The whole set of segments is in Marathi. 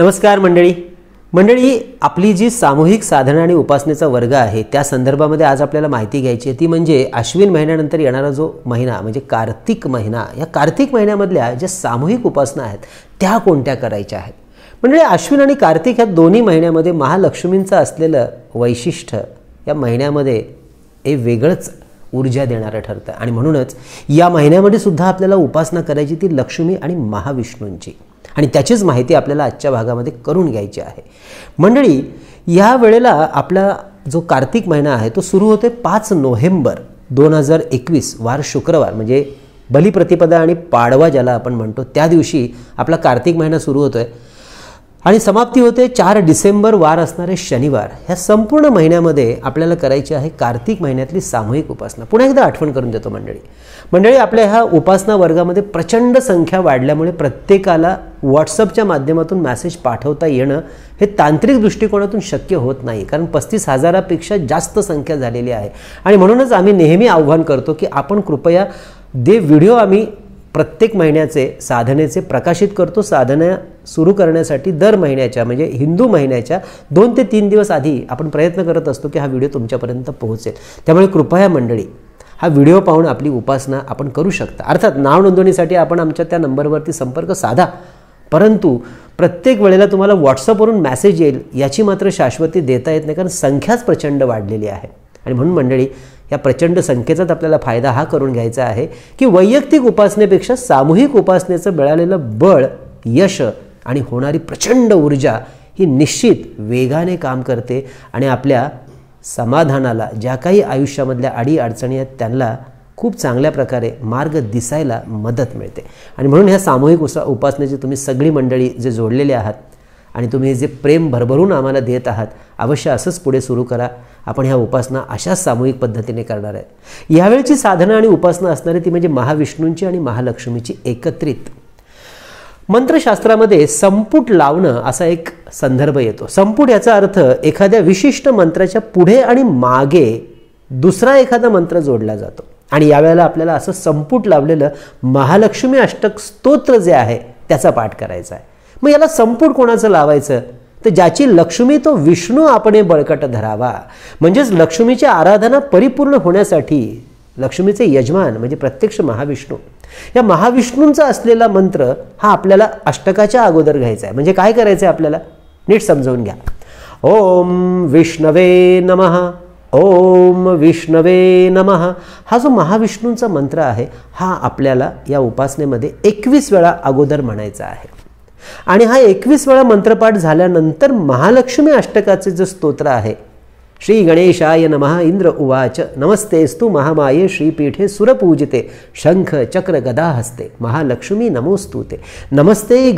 नमस्कार मंडळी मंडळी आपली जी सामूहिक साधना आणि उपासनेचा वर्ग आहे त्या संदर्भामध्ये आज आपल्याला माहिती घ्यायची आहे ती म्हणजे अश्विन महिन्यानंतर येणारा जो महिना म्हणजे कार्तिक महिना या कार्तिक महिन्यामधल्या ज्या सामूहिक उपासना आहेत त्या कोणत्या करायच्या आहेत म्हणजे अश्विन आणि कार्तिक ह्या दोन्ही महिन्यामध्ये महालक्ष्मींचं असलेलं वैशिष्ट्य या महिन्यामध्ये हे वेगळंच ऊर्जा देणारं ठरतं आणि म्हणूनच या महिन्यामध्ये सुद्धा आपल्याला उपासना करायची ती लक्ष्मी आणि महाविष्णूंची आणि त्याचीच माहिती आपल्याला आजच्या भागामध्ये करून घ्यायची आहे मंडळी या वेळेला आपला जो कार्तिक महिना आहे तो सुरू होते पाच नोव्हेंबर दोन हजार एकवीस वार शुक्रवार म्हणजे बलिप्रतिपदा आणि पाडवा ज्याला आपण म्हणतो त्या दिवशी आपला कार्तिक महिना सुरू होतो आहे आणि समाप्ती होते चार डिसेंबर वार असणारे शनिवार ह्या संपूर्ण महिन्यामध्ये आपल्याला करायची आहे कार्तिक महिन्यातली सामूहिक उपासना पुन्हा एकदा आठवण करून देतो मंडळी मंडळी आपल्या ह्या उपासना वर्गामध्ये प्रचंड संख्या वाढल्यामुळे प्रत्येकाला व्हॉट्सअपच्या माध्यमातून मॅसेज पाठवता येणं हे तांत्रिक दृष्टिकोनातून शक्य होत नाही कारण पस्तीस हजारापेक्षा जास्त संख्या झालेली आहे आणि म्हणूनच आम्ही नेहमी आव्हान करतो की आपण कृपया दे व्हिडिओ आम्ही प्रत्येक महिन्याचे साधनेचे प्रकाशित करतो साधना सुरू करण्यासाठी दर महिन्याच्या म्हणजे हिंदू महिन्याच्या दोन ते तीन दिवस आधी आपण प्रयत्न करत असतो की हा व्हिडिओ तुमच्यापर्यंत पोहोचेल त्यामुळे कृपया मंडळी हा व्हिडिओ पाहून आपली उपासना आपण करू शकता अर्थात नाव नोंदणीसाठी आपण आमच्या त्या नंबरवरती संपर्क साधा परंतु प्रत्येक वेळेला तुम्हाला व्हॉट्सअपवरून मॅसेज येईल याची मात्र शाश्वती देता येत नाही कारण संख्याच प्रचंड वाढलेली आहे आणि म्हणून मंडळी या प्रचंड संख्येचाच आपल्याला फायदा हा करून घ्यायचा आहे की वैयक्तिक उपासनेपेक्षा सामूहिक उपासनेचं मिळालेलं बळ यश आणि होणारी प्रचंड ऊर्जा ही निश्चित वेगाने काम करते आणि आपल्या समाधानाला ज्या काही आयुष्यामधल्या अडी अडचणी आहेत त्यांना खूप चांगल्या प्रकारे मार्ग दिसायला मदत मिळते आणि म्हणून ह्या सामूहिक उसा उपासनेची तुम्ही सगळी मंडळी जे जोडलेले आहात आणि तुम्ही जे प्रेम भरभरून आम्हाला देत आहात अवश्य असंच पुढे सुरू करा आपण ह्या उपासना अशाच सामूहिक पद्धतीने करणार आहेत यावेळची साधना आणि उपासना असणारी ती म्हणजे महाविष्णूंची आणि महालक्ष्मीची एकत्रित मंत्रशास्त्रामध्ये संपुट लावणं असा एक संदर्भ येतो संपुट याचा अर्थ एखाद्या विशिष्ट मंत्राच्या पुढे आणि मागे दुसरा एखादा मंत्र जोडला जातो आणि यावेळेला आपल्याला असं संपुट लावलेलं महालक्ष्मी अष्टक स्तोत्र जे आहे त्याचा पाठ करायचा आहे मग याला संपूट कोणाचं लावायचं तर ज्याची लक्ष्मी तो विष्णू आपण बळकट धरावा म्हणजेच लक्ष्मीची आराधना परिपूर्ण होण्यासाठी लक्ष्मीचे यजमान म्हणजे प्रत्यक्ष महाविष्णू या महाविष्णूंचा असलेला मंत्र हा आपल्याला अष्टकाच्या अगोदर घ्यायचा आहे म्हणजे काय करायचं आहे आपल्याला नीट समजावून घ्या ओम विष्णवे नमः ओम विष्णवे नम हा जो महाविष्णूंचा मंत्र आहे हा आपल्याला या उपासनेमध्ये एकवीस वेळा अगोदर म्हणायचा आहे आणि हा एकवीस वेळा मंत्रपाठ झाल्यानंतर महालक्ष्मी अष्टकाचे जे स्तोत्र आहे श्री गणेशाय नमहा इंद्र उवाच नमस्तेस्तु महामाये श्रीपीठे सुरपूजिते शंख चक्र गदा हस्ते महालक्ष्मी नमोस्तु ते नमस्ते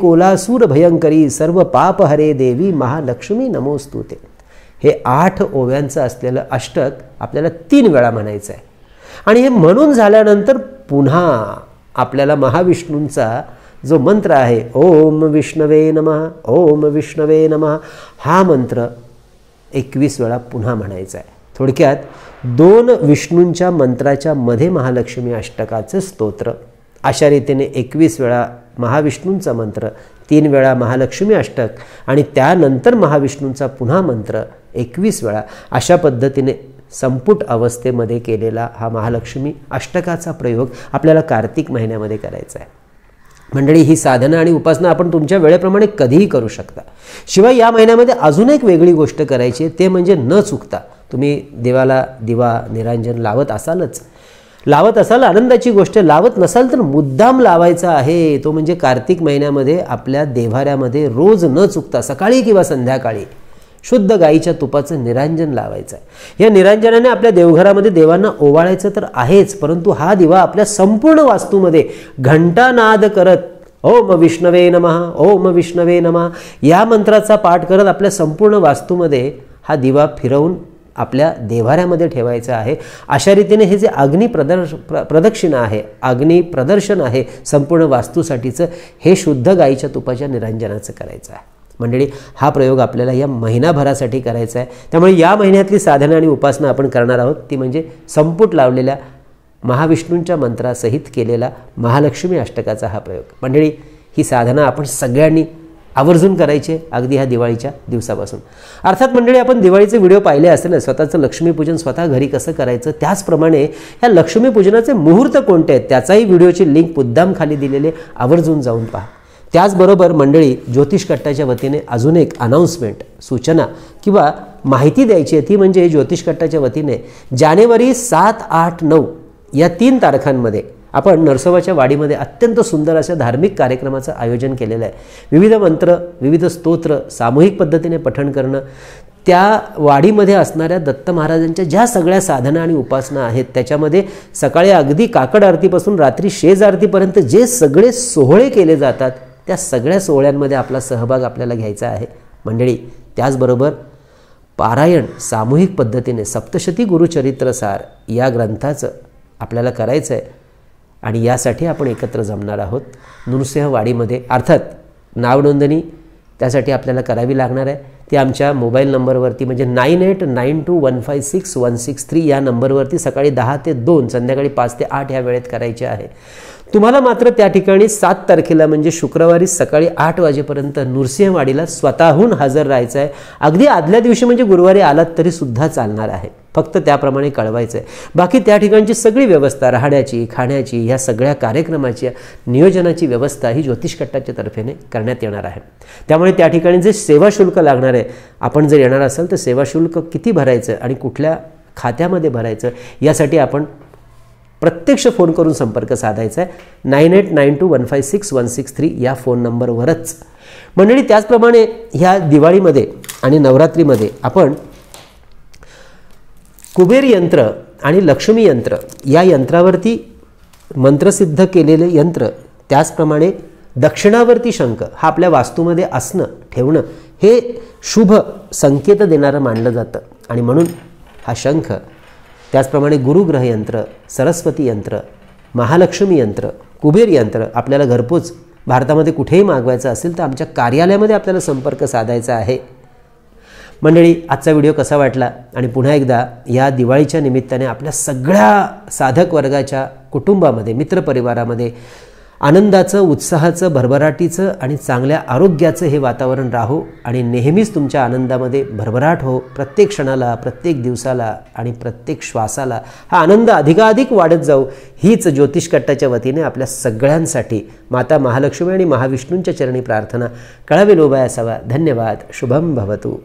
कोला सूर भयंकरी सर्व पाप हरे देवी महालक्ष्मी नमोस्तुते हे आठ ओव्यांचं असलेलं अष्टक आपल्याला तीन वेळा म्हणायचं आहे आणि हे म्हणून झाल्यानंतर पुन्हा आपल्याला महाविष्णूंचा जो मंत्र आहे ओम विष्णवे नम ओम विष्णवे नम हा मंत्र एकवीस वेळा पुन्हा म्हणायचा आहे थोडक्यात दोन विष्णूंच्या मंत्राच्या मध्ये महालक्ष्मी अष्टकाचं स्तोत्र अशा रीतीने एकवीस वेळा महाविष्णूंचा मंत्र तीन वेळा महालक्ष्मी अष्टक आणि त्यानंतर महाविष्णूंचा पुन्हा मंत्र एकवीस वेळा अशा पद्धतीने संपुट अवस्थेमध्ये केलेला हा महालक्ष्मी अष्टकाचा प्रयोग आपल्याला कार्तिक महिन्यामध्ये करायचा आहे मंडळी ही साधना आणि उपासना आपण तुमच्या वेळेप्रमाणे कधीही करू शकता शिवाय या महिन्यामध्ये अजून एक वेगळी गोष्ट करायची ते म्हणजे न चुकता तुम्ही देवाला दिवा निरांजन लावत असालच लावत असाल आनंदाची गोष्ट लावत नसाल तर मुद्दाम लावायचा आहे तो म्हणजे कार्तिक महिन्यामध्ये आपल्या देव्हाऱ्यामध्ये रोज न चुकता सकाळी किंवा संध्याकाळी शुद्ध गाईच्या तुपाचं निरांजन लावायचं आहे या निरांजनाने आपल्या देवघरामध्ये देवांना ओवाळायचं तर आहेच परंतु हा दिवा आपल्या संपूर्ण वास्तूमध्ये घंटानाद करत ओम विष्णवे नमः ओम विष्णवे नमः या मंत्राचा पाठ करत आपल्या संपूर्ण वास्तूमध्ये हा दिवा फिरवून आपल्या देवाऱ्यामध्ये ठेवायचं आहे अशा रीतीने हे जे प्रदर्श प्र प्रदक्षिणा आहे प्रदर्शन आहे संपूर्ण वास्तूसाठीचं हे शुद्ध गाईच्या तुपाच्या निरंजनाचं करायचं आहे मंडळी हा प्रयोग आपल्याला या महिनाभरासाठी करायचा आहे त्यामुळे या महिन्यातली साधना आणि उपासना आपण करणार आहोत ती म्हणजे संपुट लावलेल्या महाविष्णूंच्या मंत्रासहित केलेला महालक्ष्मी अष्टकाचा हा प्रयोग मंडळी ही साधना आपण सगळ्यांनी आवर्जून करायचे अगदी ह्या दिवाळीच्या दिवसापासून अर्थात मंडळी आपण दिवाळीचे व्हिडिओ पाहिले असेल ना स्वतःचं लक्ष्मीपूजन स्वतः घरी कसं करायचं त्याचप्रमाणे ह्या लक्ष्मीपूजनाचे मुहूर्त कोणते आहेत त्याचाही व्हिडिओची लिंक मुद्दाम खाली दिलेले आवर्जून जाऊन पहा त्याचबरोबर मंडळी ज्योतिष कट्टाच्या वतीने अजून एक अनाऊन्समेंट सूचना किंवा माहिती द्यायची आहे ती म्हणजे ज्योतिष कट्टाच्या वतीने जानेवारी सात आठ नऊ या तीन तारखांमध्ये आपण नरसोबाच्या वाडीमध्ये अत्यंत सुंदर अशा धार्मिक कार्यक्रमाचं आयोजन केलेलं आहे विविध मंत्र विविध स्तोत्र सामूहिक पद्धतीने पठण करणं त्या वाडीमध्ये असणाऱ्या दत्त महाराजांच्या ज्या सगळ्या साधना आणि उपासना आहेत त्याच्यामध्ये सकाळी अगदी काकड आरतीपासून रात्री शेज आरतीपर्यंत जे सगळे सोहळे केले जातात त्या सगळ्या सोहळ्यांमध्ये आपला सहभाग आपल्याला घ्यायचा आहे मंडळी त्याचबरोबर पारायण सामूहिक पद्धतीने सप्तशती गुरुचरित्रसार या ग्रंथाचं आपल्याला करायचं आहे आणि यासाठी आपण एकत्र जमणार आहोत नृसिंहवाडीमध्ये अर्थात नावनोंदणी त्यासाठी आपल्याला करावी लागणार आहे ती आमच्या मोबाईल नंबरवरती म्हणजे nine eight nine two one five six one six three या नंबरवरती सकाळी दहा ते दोन संध्याकाळी पाच ते आठ या वेळेत करायची आहे तुम्हाला मात्र त्या ठिकाणी सात तारखेला म्हणजे शुक्रवारी सकाळी आठ वाजेपर्यंत नृसिंहवाडीला स्वतःहून हजर राहायचं आहे अगदी आदल्या दिवशी म्हणजे गुरुवारी आलात तरी सुद्धा चालणार आहे फक्त त्याप्रमाणे कळवायचं आहे बाकी त्या ठिकाणची सगळी व्यवस्था राहण्याची खाण्याची ह्या सगळ्या कार्यक्रमाची नियोजनाची व्यवस्था ही ज्योतिषकट्टाच्या तर्फेने करण्यात येणार आहे त्यामुळे त्या ठिकाणी जे सेवा शुल्क लागणार आहे आपण जर येणार असाल तर सेवा शुल्क किती भरायचं आणि कुठल्या खात्यामध्ये भरायचं यासाठी आपण प्रत्यक्ष फोन करून संपर्क साधायचा आहे nine eight nine two one five six one six three या फोन नंबरवरच मंडळी त्याचप्रमाणे ह्या दिवाळीमध्ये आणि नवरात्रीमध्ये आपण कुबेर यंत्र आणि लक्ष्मी यंत्र या यंत्रावरती मंत्रसिद्ध केलेले यंत्र त्याचप्रमाणे दक्षिणावरती शंख हा आपल्या वास्तूमध्ये असणं ठेवणं हे शुभ संकेत देणारं मानलं जातं आणि म्हणून हा शंख त्याचप्रमाणे गुरुग्रह यंत्र सरस्वती यंत्र महालक्ष्मी यंत्र कुबेर यंत्र आपल्याला घरपोच भारतामध्ये कुठेही मागवायचं असेल तर आमच्या कार्यालयामध्ये आपल्याला संपर्क साधायचा आहे मंडळी आजचा व्हिडिओ कसा वाटला आणि पुन्हा एकदा या दिवाळीच्या निमित्ताने आपल्या सगळ्या साधक वर्गाच्या कुटुंबामध्ये मित्रपरिवारामध्ये आनंदाचं उत्साहाचं भरभराटीचं आणि चांगल्या आरोग्याचं हे वातावरण राहो आणि नेहमीच तुमच्या आनंदामध्ये भरभराट हो प्रत्येक क्षणाला प्रत्येक दिवसाला आणि प्रत्येक श्वासाला हा आनंद अधिकाधिक वाढत जाऊ हीच ज्योतिषकट्टाच्या वतीने आपल्या सगळ्यांसाठी माता महालक्ष्मी आणि महाविष्णूंच्या चरणी प्रार्थना लोबाय असावा धन्यवाद शुभम भवतू